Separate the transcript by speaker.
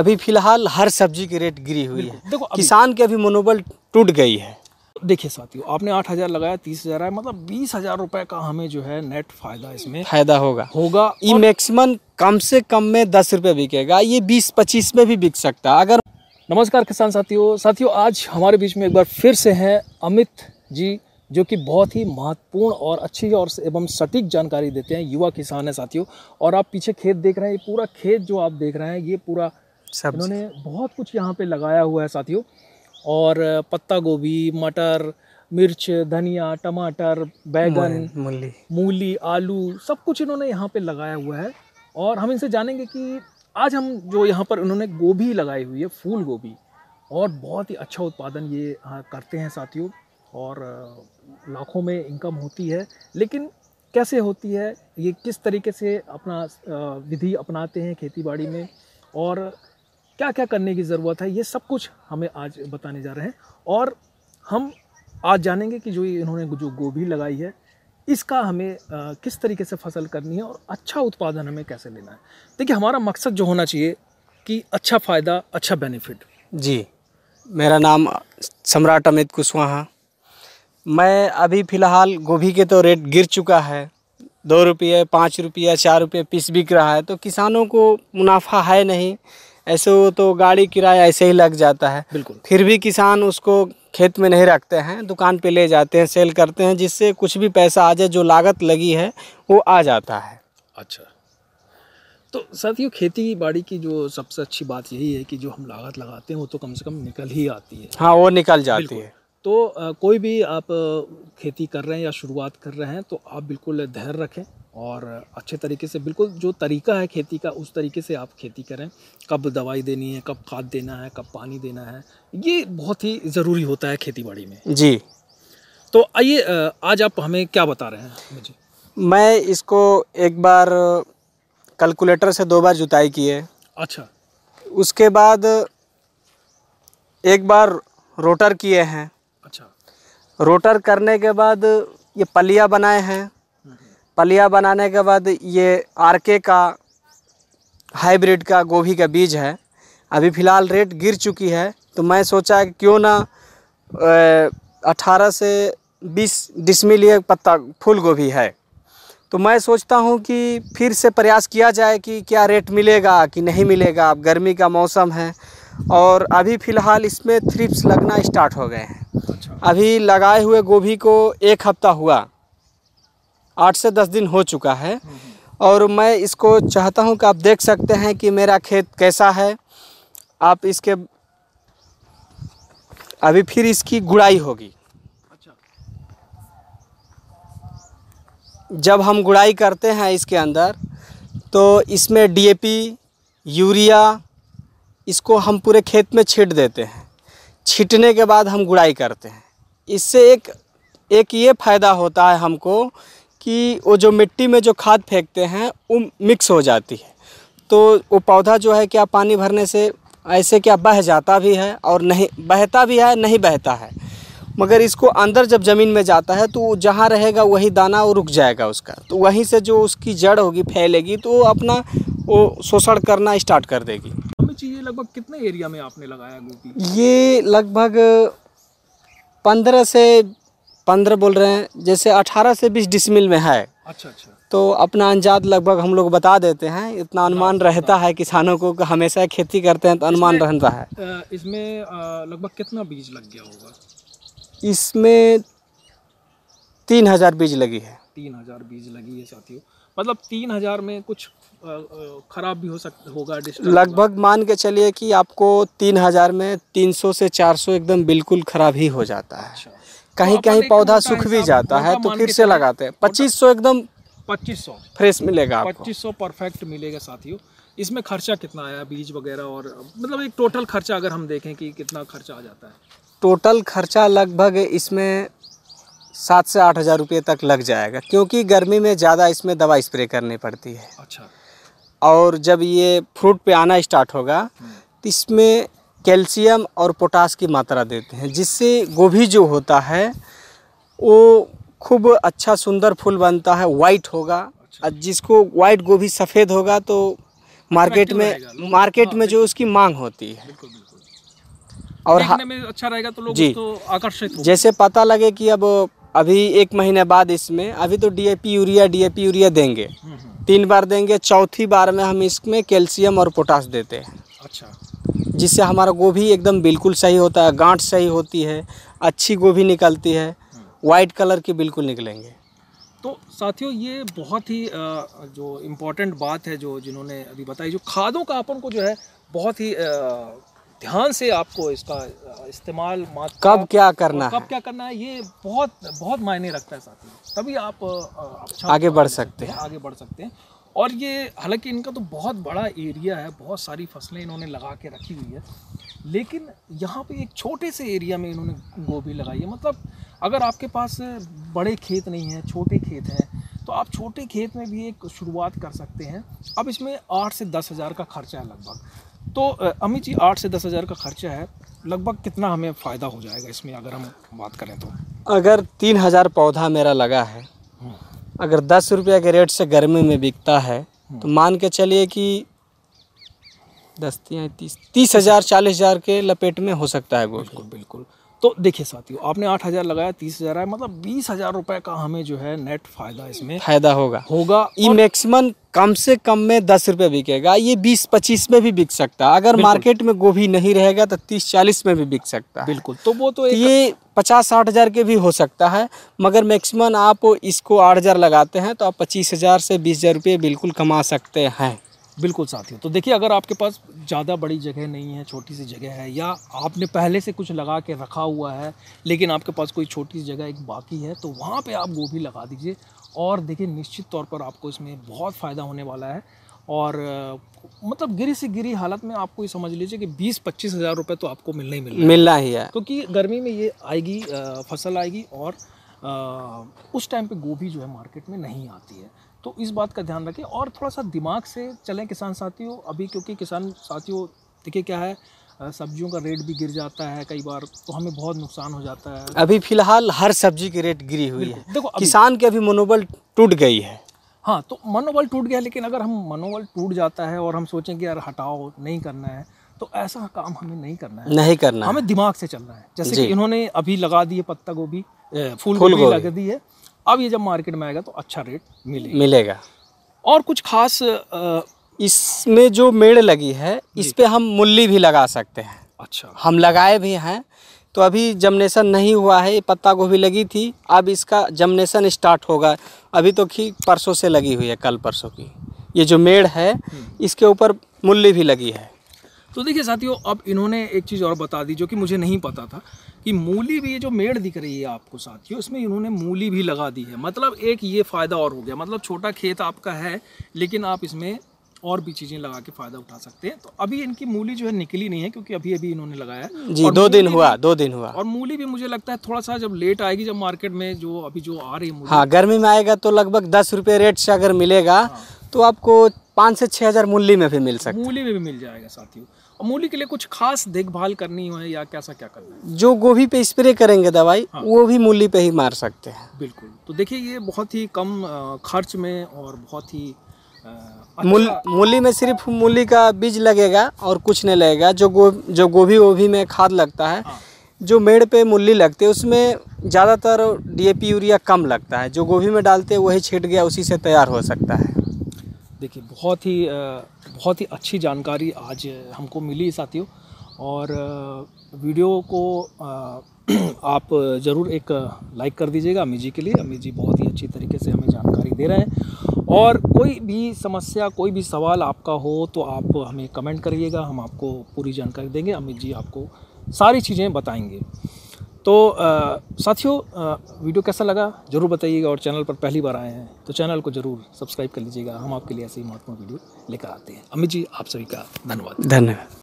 Speaker 1: अभी फिलहाल हर सब्जी की रेट गिरी हुई है देखो किसान के अभी मनोबल टूट गई है देखिए साथियों आपने आठ हजार लगाया तीस हजार है मतलब बीस हजार रुपए का हमें जो है नेट फायदा इसमें
Speaker 2: फायदा होगा होगा ये मैक्सिमम कम से कम में दस रुपए बिकेगा ये बीस
Speaker 1: पच्चीस में भी बिक सकता अगर नमस्कार किसान साथियों साथियों आज हमारे बीच में एक बार फिर से है अमित जी जो कि बहुत ही महत्वपूर्ण और अच्छी और एवं सटीक जानकारी देते हैं युवा किसान है साथियों और आप पीछे खेत देख रहे हैं ये पूरा खेत जो आप देख रहे हैं ये पूरा सब इन्होंने बहुत कुछ यहाँ पे लगाया हुआ है साथियों और पत्ता गोभी मटर मिर्च धनिया टमाटर बैगन मूली मूली आलू सब कुछ इन्होंने यहाँ पे लगाया हुआ है और हम इनसे जानेंगे कि आज हम जो यहाँ पर इन्होंने गोभी लगाई हुई है फूल गोभी और बहुत ही अच्छा उत्पादन ये हाँ, करते हैं साथियों और लाखों में इनकम होती है लेकिन कैसे होती है ये किस तरीके से अपना विधि अपनाते हैं खेती बाड़ी में और क्या क्या करने की ज़रूरत है ये सब कुछ हमें आज बताने जा रहे हैं और हम आज जानेंगे कि जो इन्होंने जो गोभी लगाई है इसका हमें आ, किस तरीके से फसल करनी है और अच्छा उत्पादन हमें कैसे लेना है देखिए हमारा मकसद जो होना चाहिए कि अच्छा फ़ायदा अच्छा बेनिफिट
Speaker 2: जी मेरा नाम सम्राट अमित कुशवाहा मैं अभी फ़िलहाल गोभी के तो रेट गिर चुका है दो रुपये पाँच रुपये चार रुपये पीस बिक रहा है तो किसानों को मुनाफा है नहीं ऐसे वो तो गाड़ी किराया ऐसे ही लग जाता है बिल्कुल फिर भी किसान उसको खेत में नहीं रखते हैं दुकान पे ले जाते हैं सेल करते हैं जिससे कुछ भी पैसा आ जाए जो लागत लगी है वो आ जाता है
Speaker 1: अच्छा तो साथियों खेती बाड़ी की जो सबसे अच्छी बात यही है कि जो हम लागत लगाते हैं वो तो कम से कम निकल ही आती
Speaker 2: है हाँ वो निकल जाती है
Speaker 1: तो कोई भी आप खेती कर रहे हैं या शुरुआत कर रहे हैं तो आप बिल्कुल धैर्य रखें और अच्छे तरीके से बिल्कुल जो तरीका है खेती का उस तरीके से आप खेती करें कब दवाई देनी है कब खाद देना है कब पानी देना है ये बहुत ही ज़रूरी होता है खेती बाड़ी में जी तो आइए आज आप हमें क्या बता रहे हैं मुझे
Speaker 2: मैं इसको एक बार कैलकुलेटर से दो बार जुताई की है अच्छा उसके बाद एक बार रोटर किए हैं अच्छा रोटर करने के बाद ये पलिया बनाए हैं पलिया बनाने के बाद ये आरके का हाइब्रिड का गोभी का बीज है अभी फ़िलहाल रेट गिर चुकी है तो मैं सोचा क्यों ना अठारह से बीस डिसमिल ये पत्ता फूल गोभी है तो मैं सोचता हूँ कि फिर से प्रयास किया जाए कि क्या रेट मिलेगा कि नहीं मिलेगा अब गर्मी का मौसम है और अभी फ़िलहाल इसमें थ्रिप्स लगना स्टार्ट हो गए हैं अच्छा। अभी लगाए हुए गोभी को एक हफ्ता हुआ आठ से दस दिन हो चुका है और मैं इसको चाहता हूं कि आप देख सकते हैं कि मेरा खेत कैसा है आप इसके अभी फिर इसकी गुड़ाई होगी अच्छा। जब हम गुड़ाई करते हैं इसके अंदर तो इसमें डीएपी यूरिया इसको हम पूरे खेत में छीट देते हैं छीटने के बाद हम गुड़ाई करते हैं इससे एक एक ये फ़ायदा होता है हमको कि वो जो मिट्टी में जो खाद फेंकते हैं वो मिक्स हो जाती है तो वो पौधा जो है क्या पानी भरने से ऐसे क्या बह जाता भी है और नहीं बहता भी है नहीं बहता है मगर इसको अंदर जब ज़मीन में जाता है तो जहाँ रहेगा वही दाना वो रुक जाएगा उसका तो वहीं से जो उसकी जड़ होगी फैलेगी तो वो अपना वो शोषण करना स्टार्ट कर देगी
Speaker 1: चाहिए लगभग कितने एरिया में आपने लगाया गोभी
Speaker 2: ये लगभग पंद्रह से पंद्रह बोल रहे हैं जैसे अठारह से बीस डिसमिल में है अच्छा अच्छा तो अपना अंजाद लगभग हम लोग बता देते हैं इतना अनुमान रहता है किसानों को हमेशा खेती करते हैं तो अनुमान रहता
Speaker 1: है इसमें लगभग कितना बीज लग गया होगा
Speaker 2: इसमें तीन हज़ार बीज लगी है
Speaker 1: तीन हज़ार बीज लगी है साथियों मतलब तीन हज़ार में कुछ ख़राब भी हो सकता होगा
Speaker 2: लगभग मान के चलिए कि आपको तीन हज़ार में तीन सौ से चार सौ एकदम बिल्कुल ख़राब ही हो जाता है अच्छा। कहीं कहीं तो पौधा सूख भी जाता है तो फिर से लगाते हैं पच्चीस सौ एकदम
Speaker 1: पच्चीस सौ फ्रेश मिलेगा पच्चीस सौ परफेक्ट मिलेगा साथियों इसमें खर्चा कितना आया बीज वगैरह और मतलब एक टोटल खर्चा अगर हम देखें कि कितना खर्चा आ जाता है
Speaker 2: टोटल खर्चा लगभग इसमें सात से आठ हज़ार रुपये तक लग जाएगा क्योंकि गर्मी में ज़्यादा इसमें दवा स्प्रे करनी पड़ती है अच्छा और जब ये फ्रूट पे आना स्टार्ट होगा तो इसमें कैल्शियम और पोटास की मात्रा देते हैं जिससे गोभी जो होता है वो खूब अच्छा सुंदर फूल बनता है वाइट होगा अच्छा। जिसको वाइट गोभी सफ़ेद होगा तो मार्केट में मार्केट हाँ, में जो उसकी मांग होती है
Speaker 1: और देखने में अच्छा रहेगा तो लोग जी तो आकर्षित
Speaker 2: जैसे पता लगे कि अब अभी एक महीने बाद इसमें अभी तो डीएपी यूरिया डीएपी यूरिया देंगे हम्म, हम्म। तीन बार देंगे चौथी बार में हम इसमें कैल्शियम और पोटास देते हैं अच्छा जिससे हमारा गोभी एकदम बिल्कुल सही होता है गांठ सही होती है अच्छी गोभी निकलती है वाइट कलर की बिल्कुल निकलेंगे
Speaker 1: तो साथियों ये बहुत ही जो इम्पोर्टेंट बात है जो जिन्होंने अभी बताई जो खादों का अपन को जो है बहुत ही ध्यान से आपको इसका इस्तेमाल
Speaker 2: कब क्या करना कब
Speaker 1: क्या करना है ये बहुत बहुत मायने रखता है साथियों तभी आप अच्छा आगे बढ़ सकते हैं आगे बढ़ सकते हैं और ये हालांकि इनका तो बहुत बड़ा एरिया है बहुत सारी फसलें इन्होंने लगा के रखी हुई है लेकिन यहाँ पे एक छोटे से एरिया में इन्होंने गोभी लगाई है मतलब अगर आपके पास बड़े खेत नहीं हैं छोटे खेत हैं तो आप छोटे खेत में भी एक शुरुआत कर सकते हैं अब इसमें आठ से दस हज़ार का खर्चा है लगभग तो अमित जी आठ से दस हज़ार का खर्चा है लगभग कितना हमें फ़ायदा हो जाएगा इसमें अगर हम बात करें तो
Speaker 2: अगर तीन हज़ार पौधा मेरा लगा है अगर दस रुपये के रेट से गर्मी में बिकता है तो हम्म। मान के चलिए कि दस तीस तीस हज़ार चालीस हज़ार के लपेट में हो सकता है गोल्ड बिल्कुल बिल्कुल
Speaker 1: तो देखिए साथियों आपने आठ हज़ार लगाया तीस हज़ार आया मतलब बीस हज़ार रुपए का हमें जो है नेट फायदा इसमें फायदा होगा होगा
Speaker 2: ये मैक्सिमम कम से कम में दस रुपए बिकेगा ये बीस पच्चीस में भी बिक सकता है अगर मार्केट में गोभी नहीं रहेगा तो तीस चालीस में भी बिक सकता बिल्कुल
Speaker 1: तो वो तो, तो ये पचास साठ
Speaker 2: हज़ार के भी हो सकता है मगर मैक्सिमम आप इसको आठ हज़ार लगाते हैं तो आप पच्चीस हज़ार से बीस हज़ार रुपये बिल्कुल कमा सकते हैं बिल्कुल साथियों
Speaker 1: तो देखिए अगर आपके पास ज़्यादा बड़ी जगह नहीं है छोटी सी जगह है या आपने पहले से कुछ लगा के रखा हुआ है लेकिन आपके पास कोई छोटी सी जगह एक बाकी है तो वहाँ पे आप गोभी लगा दीजिए और देखिए निश्चित तौर पर आपको इसमें बहुत फ़ायदा होने वाला है और मतलब गिरी से गिरी हालत में आपको ये समझ लीजिए कि बीस पच्चीस हज़ार रुपये तो आपको मिलना ही मिलना मिलना ही है क्योंकि गर्मी में ये आएगी फसल आएगी और उस टाइम पे गोभी जो है मार्केट में नहीं आती है तो इस बात का ध्यान रखें और थोड़ा सा दिमाग से चलें किसान साथियों अभी क्योंकि किसान साथियों देखिए क्या है सब्जियों का रेट भी गिर जाता है कई बार तो हमें बहुत नुकसान हो जाता है अभी
Speaker 2: फिलहाल हर सब्जी की रेट गिरी हुई है देखो किसान के अभी मनोबल टूट गई है
Speaker 1: हाँ तो मनोबल टूट गया लेकिन अगर हम मनोबल टूट जाता है और हम सोचें कि यार हटाओ नहीं करना है तो ऐसा काम हमें नहीं करना है नहीं करना हमें दिमाग से चलना है जैसे कि इन्होंने अभी लगा दी है पत्ता गोभी फूल गोभी लगा दी है अब ये जब मार्केट में आएगा तो अच्छा रेट मिलेगा मिलेगा और कुछ खास इसमें जो मेड़ लगी है इस पर हम
Speaker 2: मूली भी लगा सकते हैं अच्छा हम लगाए भी हैं तो अभी जमनेसन नहीं हुआ है पत्ता गोभी लगी थी अब इसका जमनेशन स्टार्ट होगा अभी तो खी परसों से लगी हुई है कल परसों की ये जो मेड़ है हम्म। इसके ऊपर मूली भी लगी है
Speaker 1: तो देखिए साथियों अब इन्होंने एक चीज़ और बता दी जो कि मुझे नहीं पता था कि मूली भी ये जो मेड़ दिख रही है आपको साथियों इसमें इन्होंने मूली भी लगा दी है मतलब एक ये फ़ायदा और हो गया मतलब छोटा खेत आपका है लेकिन आप इसमें और भी चीज़ें लगा के फ़ायदा उठा सकते हैं तो अभी इनकी मूली जो है निकली नहीं है क्योंकि अभी अभी इन्होंने लगाया जी दो दिन हुआ दो दिन हुआ और मूली भी मुझे लगता है थोड़ा सा जब लेट आएगी जब मार्केट में जो अभी जो आ रही है हाँ
Speaker 2: गर्मी में आएगा तो लगभग दस रुपये रेट से अगर मिलेगा हाँ। तो आपको पाँच से छः हज़ार मूली में भी मिल सकता है
Speaker 1: मूली में भी मिल जाएगा साथियों और मूली के लिए कुछ खास देखभाल करनी हो या कैसा क्या करना
Speaker 2: है जो गोभी पे स्प्रे करेंगे दवाई हाँ। वो भी मूली पे ही मार सकते हैं
Speaker 1: बिल्कुल तो देखिए ये बहुत ही कम खर्च में और बहुत ही अच्छा।
Speaker 2: मूली में सिर्फ मूली का बीज लगेगा और कुछ नहीं लगेगा जो गो जो गोभी वोभी में खाद लगता है हाँ। जो मेड़ पे मूली लगती है उसमें ज़्यादातर डीएपी यूरिया कम लगता है जो गोभी में डालते हैं वही छिट गया उसी से तैयार हो सकता
Speaker 1: है देखिए बहुत ही बहुत ही अच्छी जानकारी आज हमको मिली साथियों और वीडियो को आप ज़रूर एक लाइक कर दीजिएगा अमित जी के लिए अमित जी बहुत ही अच्छी तरीके से हमें जानकारी दे रहे हैं और कोई भी समस्या कोई भी सवाल आपका हो तो आप हमें कमेंट करिएगा हम आपको पूरी जानकारी देंगे अमित जी आपको सारी चीज़ें बताएंगे तो साथियों वीडियो कैसा लगा ज़रूर बताइएगा और चैनल पर पहली बार आए हैं तो चैनल को ज़रूर सब्सक्राइब कर लीजिएगा हम आपके लिए ऐसे ही महत्वपूर्ण वीडियो लेकर आते हैं अमित जी आप सभी का धन्यवाद
Speaker 2: धन्यवाद